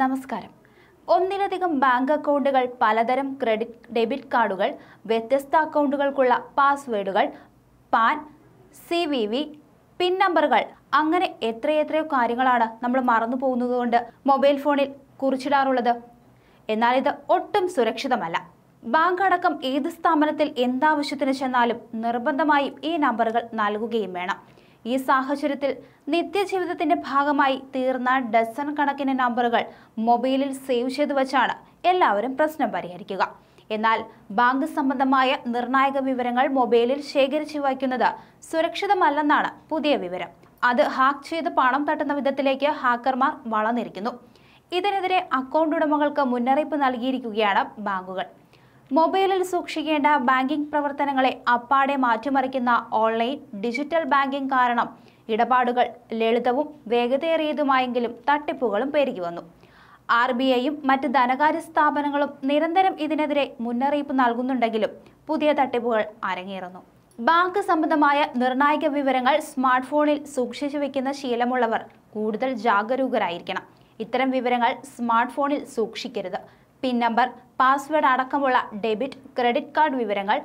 നമസ്കാരം ഒന്നിലധികം ബാങ്ക് അക്കൗണ്ടുകൾ പലതരം ക്രെഡിറ്റ് ഡെബിറ്റ് കാർഡുകൾ വ്യത്യസ്ത അക്കൗണ്ടുകൾക്കുള്ള പാസ്വേഡുകൾ PAN C V V PIN നമ്പറുകൾ അങ്ങനെ എത്രയെത്രയോ കാര്യങ്ങളാണ് നമ്മൾ മറന്നു കൊണ്ട് മൊബൈൽ ഫോണിൽ കുറിച്ചിടാറുള്ളത് എന്നാൽ ഇത് ഒട്ടും സുരക്ഷിതമല്ല ബാങ്ക് അടക്കം ഏത് സ്ഥാപനത്തിൽ എന്താവശ്യത്തിന് ചെന്നാലും നിർബന്ധമായും ഈ നമ്പറുകൾ നൽകുകയും വേണം ഈ സാഹചര്യത്തിൽ നിത്യജീവിതത്തിന്റെ ഭാഗമായി തീർന്ന ഡസൺ കണക്കിന് നമ്പറുകൾ മൊബൈലിൽ സേവ് ചെയ്തു വച്ചാണ് എല്ലാവരും പ്രശ്നം പരിഹരിക്കുക എന്നാൽ ബാങ്ക് സംബന്ധമായ നിർണായക വിവരങ്ങൾ മൊബൈലിൽ ശേഖരിച്ചു വയ്ക്കുന്നത് സുരക്ഷിതമല്ലെന്നാണ് പുതിയ വിവരം അത് ഹാക്ക് ചെയ്ത് പണം തട്ടുന്ന വിധത്തിലേക്ക് ഹാക്കർമാർ വളർന്നിരിക്കുന്നു ഇതിനെതിരെ അക്കൗണ്ട് ഉടമകൾക്ക് മുന്നറിയിപ്പ് നൽകിയിരിക്കുകയാണ് ബാങ്കുകൾ മൊബൈലിൽ സൂക്ഷിക്കേണ്ട ബാങ്കിംഗ് പ്രവർത്തനങ്ങളെ അപ്പാടെ മാറ്റിമറിക്കുന്ന ഓൺലൈൻ ഡിജിറ്റൽ ബാങ്കിംഗ് കാരണം ഇടപാടുകൾ ലളിതവും വേഗതയേറിയതുമായെങ്കിലും തട്ടിപ്പുകളും പെരുകി വന്നു ആർ ബി ഐയും മറ്റ് ധനകാര്യ സ്ഥാപനങ്ങളും നിരന്തരം ഇതിനെതിരെ മുന്നറിയിപ്പ് നൽകുന്നുണ്ടെങ്കിലും പുതിയ തട്ടിപ്പുകൾ അരങ്ങേറുന്നു ബാങ്ക് സംബന്ധമായ നിർണായക വിവരങ്ങൾ സ്മാർട്ട് ഫോണിൽ സൂക്ഷിച്ചു വയ്ക്കുന്ന ശീലമുള്ളവർ കൂടുതൽ ജാഗരൂകരായിരിക്കണം ഇത്തരം വിവരങ്ങൾ സ്മാർട്ട് ഫോണിൽ സൂക്ഷിക്കരുത് പിൻ നമ്പർ പാസ്വേഡ് അടക്കമുള്ള ഡെബിറ്റ് ക്രെഡിറ്റ് കാർഡ് വിവരങ്ങൾ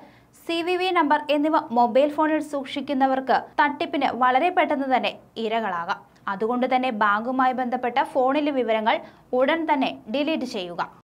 സി വി വി നമ്പർ എന്നിവ മൊബൈൽ ഫോണിൽ സൂക്ഷിക്കുന്നവർക്ക് തട്ടിപ്പിന് വളരെ പെട്ടെന്ന് തന്നെ ഇരകളാകാം അതുകൊണ്ട് തന്നെ ബാങ്കുമായി ബന്ധപ്പെട്ട ഫോണിലെ വിവരങ്ങൾ ഉടൻ തന്നെ ഡിലീറ്റ് ചെയ്യുക